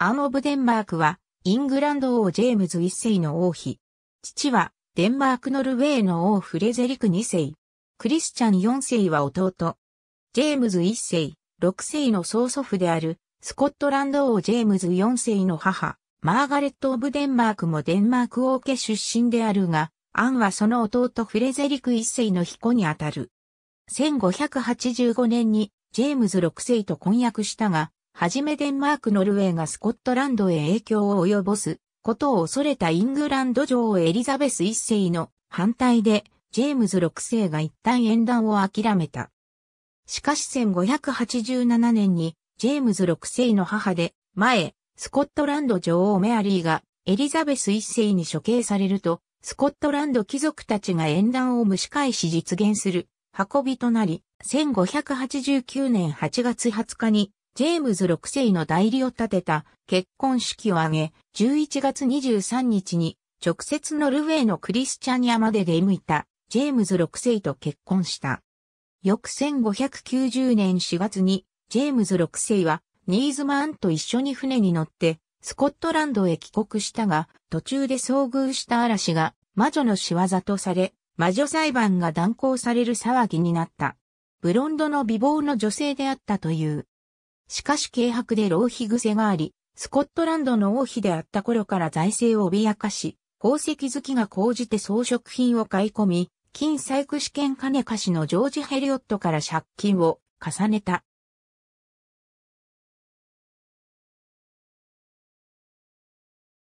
アン・オブ・デンマークは、イングランド王ジェームズ一世の王妃。父は、デンマーク・ノルウェーの王フレゼリク二世。クリスチャン四世は弟。ジェームズ一世、六世の曽祖父である、スコットランド王ジェームズ四世の母、マーガレット・オブ・デンマークもデンマーク王家出身であるが、アンはその弟フレゼリク一世の彦にあたる。1585年にジェームズ6世と婚約したが、はじめデンマークノルウェーがスコットランドへ影響を及ぼすことを恐れたイングランド女王エリザベス一世の反対で、ジェームズ6世が一旦縁談を諦めた。しかし1587年に、ジェームズ6世の母で、前、スコットランド女王メアリーが、エリザベス一世に処刑されると、スコットランド貴族たちが縁談を蒸し返し実現する運びとなり、1589年8月20日にジェームズ6世の代理を立てた結婚式を挙げ、11月23日に直接ノルウェーのクリスチャニアまで出向いたジェームズ6世と結婚した。翌1590年4月にジェームズ6世はニーズマンと一緒に船に乗ってスコットランドへ帰国したが途中で遭遇した嵐が魔女の仕業とされ魔女裁判が断行される騒ぎになった。ブロンドの美貌の女性であったという。しかし軽薄で浪費癖があり、スコットランドの王妃であった頃から財政を脅かし、宝石好きが高じて装飾品を買い込み、金採掘試験金貸しのジョージ・ヘリオットから借金を重ねた。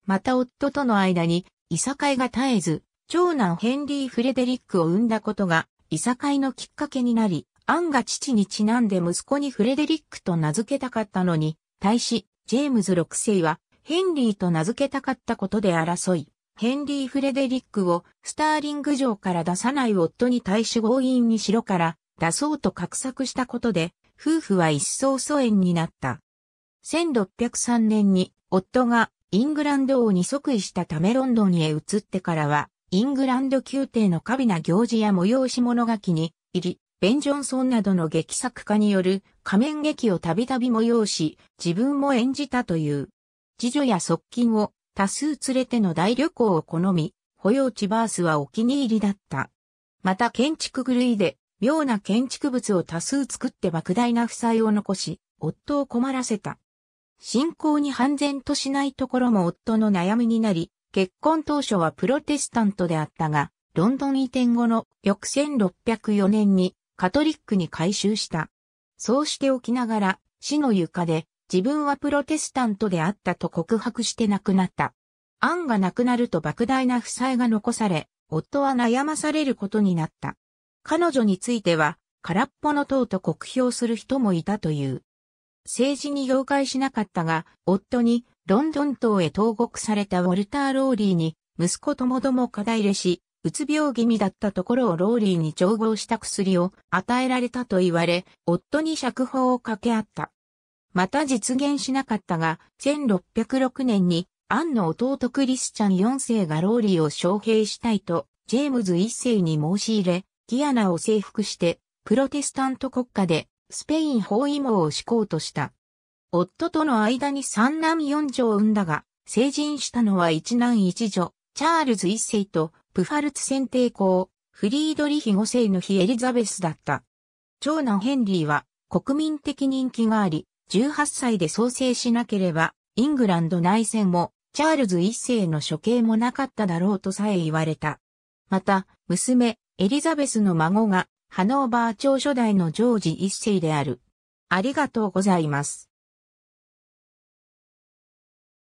また夫との間に、いさかいが絶えず、長男ヘンリー・フレデリックを生んだことが、いさかいのきっかけになり、アンが父にちなんで息子にフレデリックと名付けたかったのに、対し、ジェームズ6世は、ヘンリーと名付けたかったことで争い、ヘンリー・フレデリックをスターリング城から出さない夫に対し強引に城から出そうと画策したことで、夫婦は一層疎遠になった。1603年に夫がイングランド王に即位したためロンドンへ移ってからは、イングランド宮廷の華美な行事や催し物書きに入り、ベン・ジョンソンなどの劇作家による仮面劇をたびたび催し、自分も演じたという。次女や側近を多数連れての大旅行を好み、保養地バースはお気に入りだった。また建築狂いで、妙な建築物を多数作って莫大な負債を残し、夫を困らせた。信仰に半然としないところも夫の悩みになり、結婚当初はプロテスタントであったが、ロンドン移転後の翌1604年にカトリックに改宗した。そうしておきながら、死の床で、自分はプロテスタントであったと告白して亡くなった。アンが亡くなると莫大な負債が残され、夫は悩まされることになった。彼女については、空っぽの塔と酷評する人もいたという。政治に業界しなかったが、夫にロンドン島へ投獄されたウォルター・ローリーに、息子ともども肩入れし、うつ病気味だったところをローリーに調合した薬を与えられたと言われ、夫に釈放を掛け合った。また実現しなかったが、1606年に、アンの弟クリスチャン4世がローリーを招聘したいと、ジェームズ1世に申し入れ、ギアナを征服して、プロテスタント国家で、スペイン包囲網を敷こうとした。夫との間に三男四女を産んだが、成人したのは一男一女、チャールズ一世とプファルツ選定校、フリードリヒ5世の日エリザベスだった。長男ヘンリーは国民的人気があり、18歳で創生しなければ、イングランド内戦も、チャールズ一世の処刑もなかっただろうとさえ言われた。また、娘、エリザベスの孫が、ハノーバー朝初代のジョージ一世である。ありがとうございます。